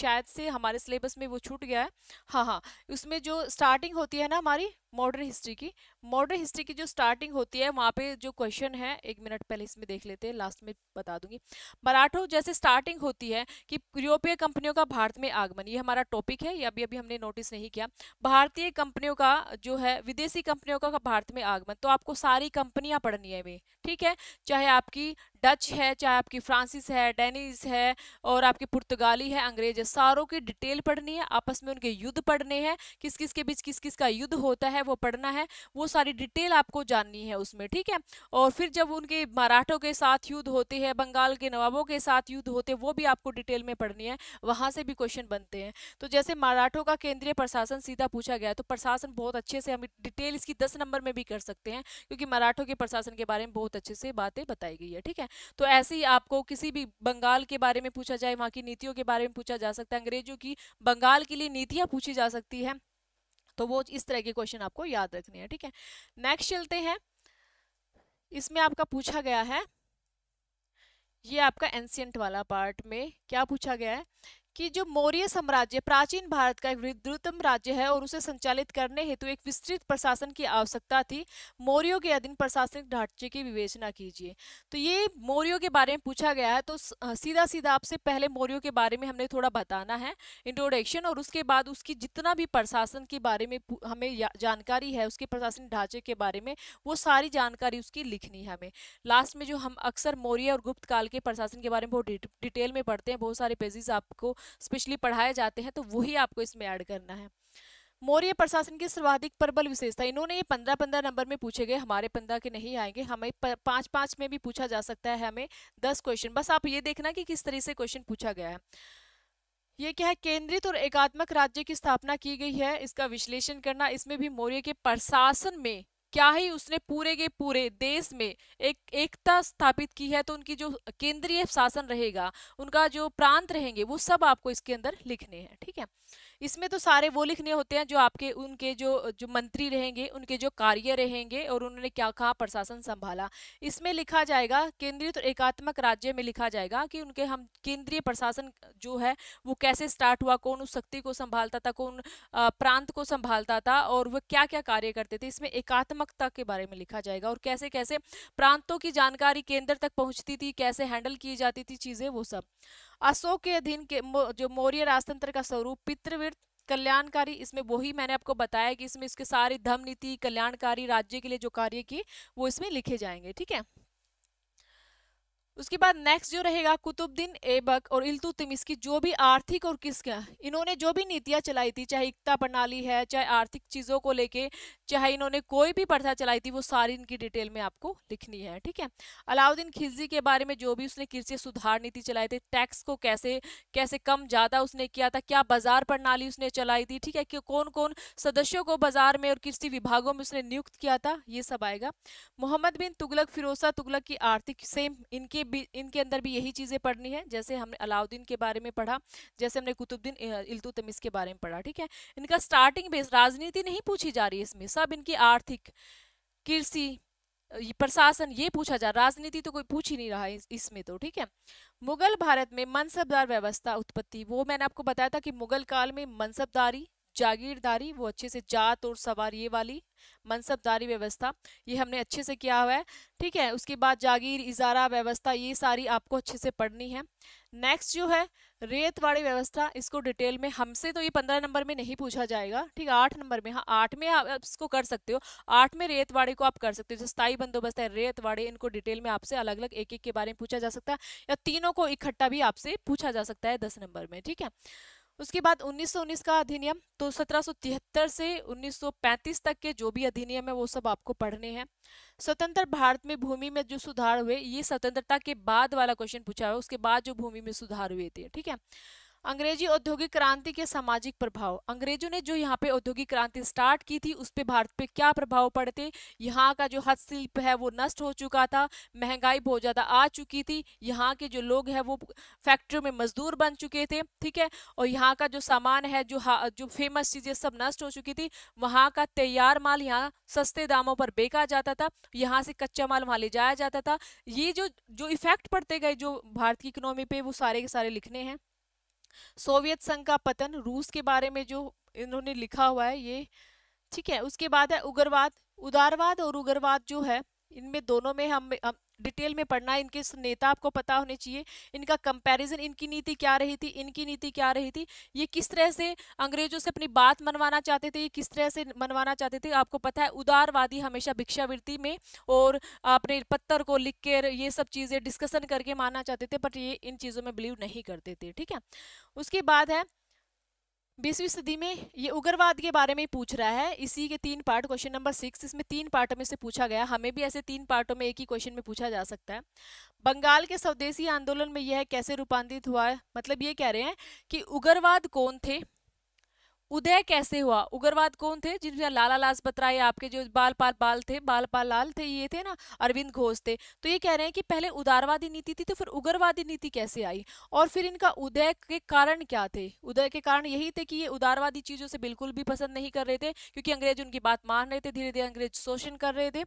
शायद से हमारे सिलेबस में वो छूट गया है हाँ हाँ उसमें जो स्टार्टिंग होती है ना हमारी मॉडर्न हिस्ट्री की मॉडर्न हिस्ट्री की जो स्टार्टिंग होती है वहाँ पे जो क्वेश्चन है एक मिनट पहले इसमें देख लेते हैं लास्ट में बता दूंगी मराठों जैसे स्टार्टिंग होती है कि यूरोपीय कंपनियों का भारत में आगमन ये हमारा टॉपिक है ये अभी अभी हमने नोटिस नहीं किया भारतीय कंपनियों का जो है विदेशी कंपनियों का भारत में आगमन तो आपको सारी कंपनियाँ पढ़नी है वे ठीक है चाहे आपकी डच है चाहे आपकी फ्रांसिस है डेनिस है और आपकी पुर्तगाली है अंग्रेज है सारों की डिटेल पढ़नी है आपस में उनके युद्ध पढ़ने हैं किस किस के बीच किस किस का युद्ध होता है है वो पढ़ना है वो सारी डिटेल आपको जाननी है उसमें ठीक है और फिर जब उनके मराठों के साथ युद्ध होते हैं बंगाल के नवाबों के साथ युद्ध होते हैं वो भी आपको डिटेल में पढ़नी है वहाँ से भी क्वेश्चन बनते हैं तो जैसे मराठों का केंद्रीय प्रशासन सीधा पूछा गया तो प्रशासन बहुत अच्छे से हम डिटेल इसकी दस नंबर में भी कर सकते हैं क्योंकि मराठों के प्रशासन के बारे में बहुत अच्छे से बातें बताई गई है ठीक है तो ऐसे ही आपको किसी भी बंगाल के बारे में पूछा जाए वहाँ की नीतियों के बारे में पूछा जा सकता है अंग्रेजों की बंगाल के लिए नीतियाँ पूछी जा सकती है तो वो इस तरह के क्वेश्चन आपको याद रखने हैं ठीक है नेक्स्ट चलते हैं इसमें आपका पूछा गया है ये आपका एंशियंट वाला पार्ट में क्या पूछा गया है कि जो मौर्य साम्राज्य प्राचीन भारत का एक द्रुतम राज्य है और उसे संचालित करने हेतु एक विस्तृत प्रशासन की आवश्यकता थी मौर्यों के अधीन प्रशासनिक ढांचे की विवेचना कीजिए तो ये मौर्यों के बारे में पूछा गया है तो सीधा सीधा आपसे पहले मौर्यों के बारे में हमने थोड़ा बताना है इंट्रोडक्शन और उसके बाद उसकी जितना भी प्रशासन के बारे में हमें जानकारी है उसके प्रशासनिक ढांचे के बारे में वो सारी जानकारी उसकी लिखनी है हमें लास्ट में जो हम अक्सर मौर्य और गुप्त काल के प्रशासन के बारे में बहुत डिटेल में पढ़ते हैं बहुत सारे पेजेस आपको स्पेशली पढ़ाए जाते हैं तो वही आपको इसमें ऐड करना है मौर्य प्रशासन की सर्वाधिक प्रबल विशेषता इन्होंने ये पंद्रह पंद्रह नंबर में पूछे गए हमारे पंद्रह के नहीं आएंगे हमें पाँच पाँच में भी पूछा जा सकता है हमें दस क्वेश्चन बस आप ये देखना कि किस तरह से क्वेश्चन पूछा गया है ये क्या है केंद्रित और एकात्मक राज्य की स्थापना की गई है इसका विश्लेषण करना इसमें भी मौर्य के प्रशासन में क्या ही उसने पूरे के पूरे देश में एक एकता स्थापित की है तो उनकी जो केंद्रीय शासन रहेगा उनका जो प्रांत रहेंगे वो सब आपको इसके अंदर लिखने हैं ठीक है इसमें तो सारे वो लिखने होते हैं जो आपके उनके जो जो मंत्री रहेंगे उनके जो कार्य रहेंगे और उन्होंने क्या कहा प्रशासन संभाला इसमें लिखा जाएगा केंद्रीय तो एकात्मक राज्य में लिखा जाएगा कि उनके हम केंद्रीय प्रशासन जो है वो कैसे स्टार्ट हुआ कौन उस शक्ति को संभालता था कौन प्रांत को संभालता था और वह क्या क्या कार्य करते थे इसमें एकात्मकता के बारे में लिखा जाएगा और कैसे कैसे प्रांतों की जानकारी केंद्र तक पहुंचती थी कैसे हैंडल की जाती थी चीज़ें वो सब अशोक के अधीन के जो मौर्य राजतंत्र का स्वरूप पितृवे कल्याणकारी इसमें वही मैंने आपको बताया कि इसमें इसके सारी धम नीति कल्याणकारी राज्य के लिए जो कार्य की वो इसमें लिखे जाएंगे ठीक है उसके बाद नेक्स्ट जो रहेगा कुतुबद्दीन ऐबक और इल्तुतमिस की जो भी आर्थिक और किसका इन्होंने जो भी नीतियाँ चलाई थी चाहे एकता प्रणाली है चाहे आर्थिक चीज़ों को लेके चाहे इन्होंने कोई भी प्रथा चलाई थी वो सारी इनकी डिटेल में आपको लिखनी है ठीक है अलाउद्दीन खिलजी के बारे में जो भी उसने कृषि सुधार नीति चलाई थी टैक्स को कैसे कैसे कम ज़्यादा उसने किया था क्या बाजार प्रणाली उसने चलाई थी ठीक है कि कौन कौन सदस्यों को बाजार में और कृषि विभागों में उसने नियुक्त किया था ये सब आएगा मोहम्मद बिन तुगलक फिरोसा तुगलक की आर्थिक सेम इनके भी इनके अंदर भी यही चीज़ें पढ़नी है जैसे हमने अलाउद्दीन के बारे में पढ़ा जैसे हमने कुतुबद्दीन इल्तुतमिस के बारे में पढ़ा ठीक है इनका स्टार्टिंग बेस राजनीति नहीं पूछी जा रही है इसमें सब इनकी आर्थिक कृषि प्रशासन ये पूछा जा राजनीति तो कोई पूछ ही नहीं रहा है इसमें तो ठीक है मुगल भारत में मनसबदार व्यवस्था उत्पत्ति वो मैंने आपको बताया था कि मुगल काल में मनसबदारी जागीरदारी वो अच्छे से जात और सवार ये वाली मनसबदारी व्यवस्था ये हमने अच्छे से किया हुआ है ठीक है उसके बाद जागीर इजारा व्यवस्था ये सारी आपको अच्छे से पढ़नी है नेक्स्ट जो है रेतवाड़ी व्यवस्था इसको डिटेल में हमसे तो ये पंद्रह नंबर में नहीं पूछा जाएगा ठीक है आठ नंबर में हाँ आठ में आप इसको कर सकते हो आठ में वाड़ी को आप कर सकते हो जो स्थायी बंदोबस्त है रेतवाड़ी इनको डिटेल में आपसे अलग अलग एक एक के बारे में पूछा जा सकता है या तीनों को इकट्ठा भी आपसे पूछा जा सकता है दस नंबर में ठीक है उसके बाद 1919 का अधिनियम तो सत्रह से 1935 तक के जो भी अधिनियम है वो सब आपको पढ़ने हैं स्वतंत्र भारत में भूमि में जो सुधार हुए ये स्वतंत्रता के बाद वाला क्वेश्चन पूछा हुआ उसके बाद जो भूमि में सुधार हुए थे ठीक है अंग्रेजी औद्योगिक क्रांति के सामाजिक प्रभाव अंग्रेजों ने जो यहाँ पे औद्योगिक क्रांति स्टार्ट की थी उस पर भारत पे क्या प्रभाव पड़ते यहाँ का जो हस्तशिल्प है वो नष्ट हो चुका था महंगाई बहुत ज़्यादा आ चुकी थी यहाँ के जो लोग हैं वो फैक्ट्रियों में मजदूर बन चुके थे ठीक है और यहाँ का जो सामान है जो जो फेमस चीज़ें सब नष्ट हो चुकी थी वहाँ का तैयार माल यहाँ सस्ते दामों पर बेचा जाता था यहाँ से कच्चा माल वहाँ ले जाया जाता था ये जो जो इफेक्ट पड़ते गए जो भारत की इकोनॉमी पे वो सारे के सारे लिखने हैं सोवियत संघ का पतन रूस के बारे में जो इन्होंने लिखा हुआ है ये ठीक है उसके बाद है उग्रवाद उदारवाद और उग्रवाद जो है इनमें दोनों में हम, हम डिटेल में पढ़ना है इनके नेता आपको पता होने चाहिए इनका कंपैरिजन इनकी नीति क्या रही थी इनकी नीति क्या रही थी ये किस तरह से अंग्रेजों से अपनी बात मनवाना चाहते थे ये किस तरह से मनवाना चाहते थे आपको पता है उदारवादी हमेशा भिक्षावृत्ति में और अपने पत्थर को लिख कर ये सब चीज़ें डिस्कसन करके मानना चाहते थे बट ये इन चीज़ों में बिलीव नहीं करते थे ठीक है उसके बाद है बीसवीं सदी में ये उग्रवाद के बारे में पूछ रहा है इसी के तीन पार्ट क्वेश्चन नंबर सिक्स इसमें तीन पार्टों में से पूछा गया हमें भी ऐसे तीन पार्टों में एक ही क्वेश्चन में पूछा जा सकता है बंगाल के स्वदेशी आंदोलन में यह कैसे रूपांतरित हुआ है मतलब ये कह रहे हैं कि उग्रवाद कौन थे उदय कैसे हुआ उग्रवाद कौन थे जिनमें लाला लाजपत राय आपके जो बाल पाल बाल थे बाल पाल लाल थे ये थे ना अरविंद घोष थे तो ये कह रहे हैं कि पहले उदारवादी नीति थी तो फिर उग्रवादी नीति कैसे आई और फिर इनका उदय के कारण क्या थे उदय के कारण यही थे कि ये उदारवादी चीज़ों से बिल्कुल भी पसंद नहीं कर रहे थे क्योंकि अंग्रेज उनकी बात मान रहे थे धीरे धीरे अंग्रेज शोषण कर रहे थे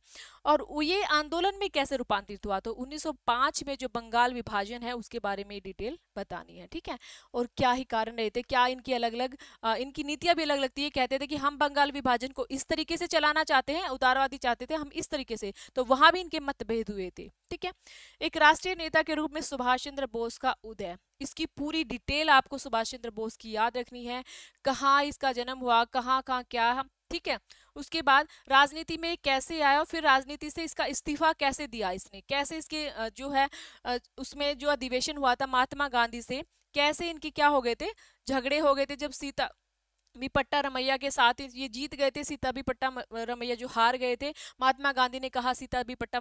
और ये आंदोलन में कैसे रूपांतरित हुआ तो उन्नीस में जो बंगाल विभाजन है उसके बारे में डिटेल बतानी है ठीक है और क्या ही कारण रहे थे क्या इनकी अलग अलग इनकी रणनीतियां भी अलग लगती है कहते थे कि हम बंगाल विभाजन को इस तरीके से चलाना चाहते हैं उदारवादी चाहते थे हम इस तरीके से तो वहां भी इनके मतभेद हुए थे ठीक है एक राष्ट्रीय नेता के रूप में सुभाष चंद्र बोस का उदय इसकी पूरी डिटेल आपको सुभाष चंद्र बोस की याद रखनी है कहाँ इसका जन्म हुआ कहाँ कहाँ क्या है ठीक है उसके बाद राजनीति में कैसे आया और फिर राजनीति से इसका इस्तीफा कैसे दिया इसने कैसे इसके जो है उसमें जो अधिवेशन हुआ था महात्मा गांधी से कैसे इनके क्या हो गए थे झगड़े हो गए थे जब सीता बिपट्टा रमैया के साथ ही ये जीत गए थे सीता पट्टा रमैया जो हार गए थे महात्मा गांधी ने कहा सीता पट्टा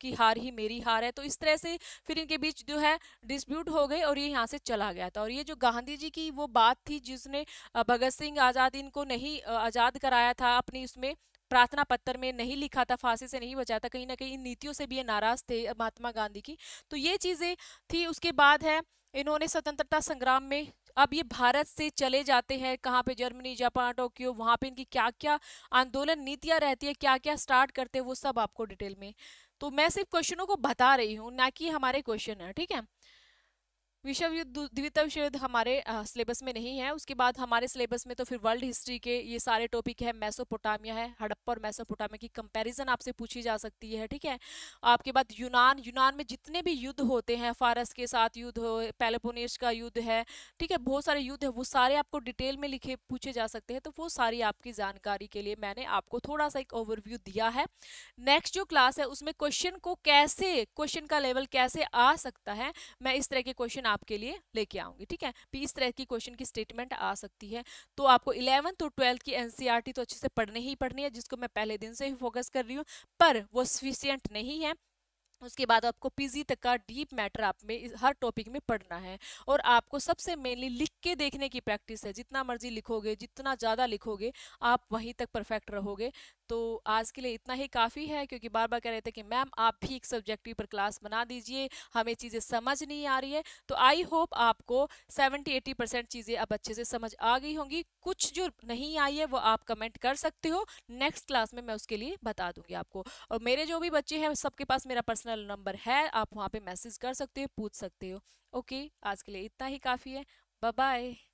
की हार ही मेरी हार है तो इस तरह से फिर इनके बीच जो है डिस्प्यूट हो गई और ये यहाँ से चला गया था और ये जो गांधी जी की वो बात थी जिसने भगत सिंह आज़ाद इनको नहीं आज़ाद कराया था अपनी उसमें प्रार्थना पत्र में नहीं लिखा था फांसी से नहीं बचा था कहीं ना कहीं इन नीतियों से भी ये नाराज़ थे महात्मा गांधी की तो ये चीज़ें थी उसके बाद है इन्होंने स्वतंत्रता संग्राम में अब ये भारत से चले जाते हैं कहाँ पे जर्मनी जापान टोक्यो वहाँ पे इनकी क्या क्या आंदोलन नीतियाँ रहती है क्या क्या स्टार्ट करते हैं वो सब आपको डिटेल में तो मैं सिर्फ क्वेश्चनों को बता रही हूँ ना कि हमारे क्वेश्चन है ठीक है विश्व युद्ध द्वितीय विश्व युद्ध हमारे सिलेबस में नहीं है उसके बाद हमारे सिलेबस में तो फिर वर्ल्ड हिस्ट्री के ये सारे टॉपिक है मैसोपोटामिया है हड़प्पा और मैसोपोटामिया की कंपैरिजन आपसे पूछी जा सकती है ठीक है आपके बाद यूनान यूनान में जितने भी युद्ध होते हैं फारस के साथ युद्ध हो पेलोपोनेश का युद्ध है ठीक है बहुत सारे युद्ध है वो सारे आपको डिटेल में लिखे पूछे जा सकते हैं तो वो सारी आपकी जानकारी के लिए मैंने आपको थोड़ा सा एक ओवरव्यू दिया है नेक्स्ट जो क्लास है उसमें क्वेश्चन को कैसे क्वेश्चन का लेवल कैसे आ सकता है मैं इस तरह के क्वेश्चन आपके लिए लेके आऊंगी ठीक है भी इस तरह की क्वेश्चन की स्टेटमेंट आ सकती है तो आपको इलेवंथ और ट्वेल्थ की एनसीईआरटी e तो अच्छे से पढ़ने ही पढ़नी है जिसको मैं पहले दिन से ही फोकस कर रही हूँ पर वो सफिशियंट नहीं है उसके बाद आपको पीजी तक का डीप मैटर आप में हर टॉपिक में पढ़ना है और आपको सबसे मेनली लिख के देखने की प्रैक्टिस है जितना मर्जी लिखोगे जितना ज़्यादा लिखोगे आप वहीं तक परफेक्ट रहोगे तो आज के लिए इतना ही काफ़ी है क्योंकि बार बार कह रहे थे कि मैम आप भी एक सब्जेक्टिव पर क्लास बना दीजिए हमें चीज़ें समझ नहीं आ रही है तो आई होप आपको 70-80 परसेंट चीज़ें अब अच्छे से समझ आ गई होंगी कुछ जो नहीं आई है वो आप कमेंट कर सकते हो नेक्स्ट क्लास में मैं उसके लिए बता दूंगी आपको और मेरे जो भी बच्चे हैं सबके पास मेरा पर्सनल नंबर है आप वहाँ पर मैसेज कर सकते हो पूछ सकते हो ओके आज के लिए इतना ही काफ़ी है बाय